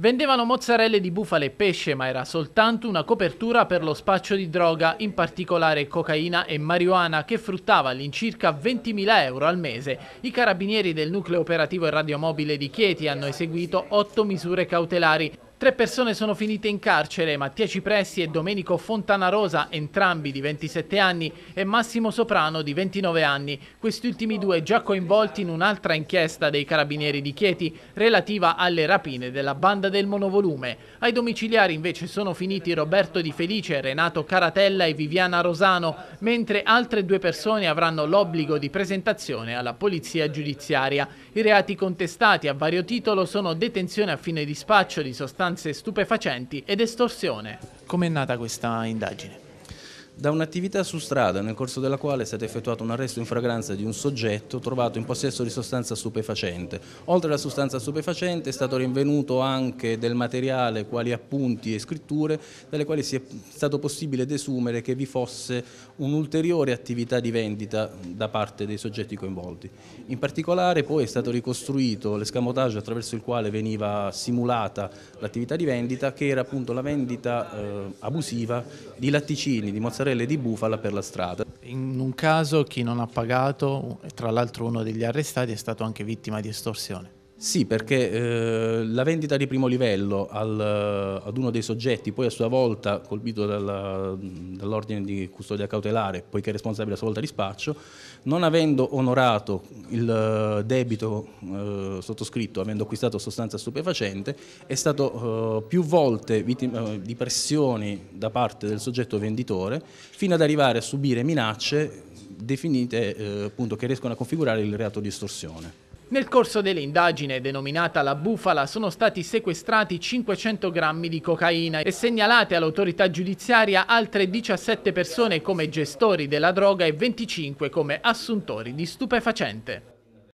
Vendevano mozzarelle di bufale e pesce, ma era soltanto una copertura per lo spaccio di droga, in particolare cocaina e marijuana, che fruttava all'incirca 20.000 euro al mese. I carabinieri del nucleo operativo e radiomobile di Chieti hanno eseguito otto misure cautelari, Tre persone sono finite in carcere, Mattia Cipressi e Domenico Fontanarosa, entrambi di 27 anni, e Massimo Soprano di 29 anni, questi ultimi due già coinvolti in un'altra inchiesta dei carabinieri di Chieti relativa alle rapine della banda del monovolume. Ai domiciliari invece sono finiti Roberto Di Felice, Renato Caratella e Viviana Rosano, mentre altre due persone avranno l'obbligo di presentazione alla polizia giudiziaria. I reati contestati a vario titolo sono detenzione a fine dispaccio di sostanza sostanze stupefacenti ed estorsione. Com'è nata questa indagine? da un'attività su strada nel corso della quale è stato effettuato un arresto in fragranza di un soggetto trovato in possesso di sostanza stupefacente. Oltre alla sostanza stupefacente è stato rinvenuto anche del materiale quali appunti e scritture dalle quali si è stato possibile desumere che vi fosse un'ulteriore attività di vendita da parte dei soggetti coinvolti. In particolare poi è stato ricostruito l'escamotaggio attraverso il quale veniva simulata l'attività di vendita che era appunto la vendita eh, abusiva di latticini, di mozzarella querele di bufala per la strada. In un caso chi non ha pagato, tra l'altro uno degli arrestati, è stato anche vittima di estorsione. Sì, perché eh, la vendita di primo livello al, ad uno dei soggetti, poi a sua volta colpito dalla, dall'ordine di custodia cautelare, poiché è responsabile a sua volta di spaccio, non avendo onorato il eh, debito eh, sottoscritto, avendo acquistato sostanza stupefacente, è stato eh, più volte vittima eh, di pressioni da parte del soggetto venditore, fino ad arrivare a subire minacce definite eh, appunto, che riescono a configurare il reato di estorsione. Nel corso dell'indagine denominata La Bufala sono stati sequestrati 500 grammi di cocaina e segnalate all'autorità giudiziaria altre 17 persone come gestori della droga e 25 come assuntori di stupefacente.